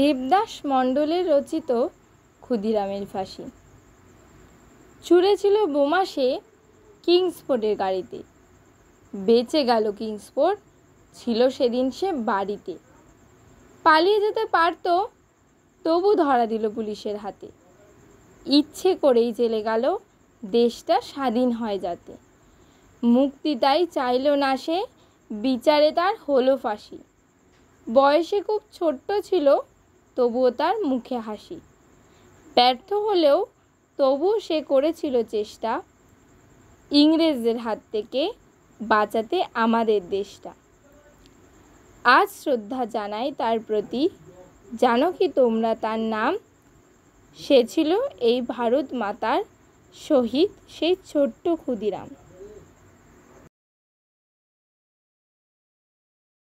দেবদাস মণ্ডলের রচিত ক্ষুদিরামের ফাঁসি ছুঁড়েছিল বোমা সে কিংসফোর্ডের গাড়িতে বেঁচে গেল কিংসফোর্ড ছিল সেদিন সে বাড়িতে পালিয়ে যেতে পারত তবু ধরা দিল পুলিশের হাতে ইচ্ছে করেই জেলে গেল দেশটা স্বাধীন হয় যাতে মুক্তি তাই চাইল না সে বিচারে তার হলো ফাঁসি বয়সে খুব ছোট্ট ছিল তবুও তার মুখে হাসি ব্যর্থ হলেও তবুও সে করেছিল চেষ্টা ইংরেজদের হাত থেকে বাঁচাতে আমাদের দেশটা আজ শ্রদ্ধা জানাই তার প্রতি জানো কি তোমরা তার নাম সে ছিল এই ভারত মাতার শহীদ সেই ছোট্ট ক্ষুদিরাম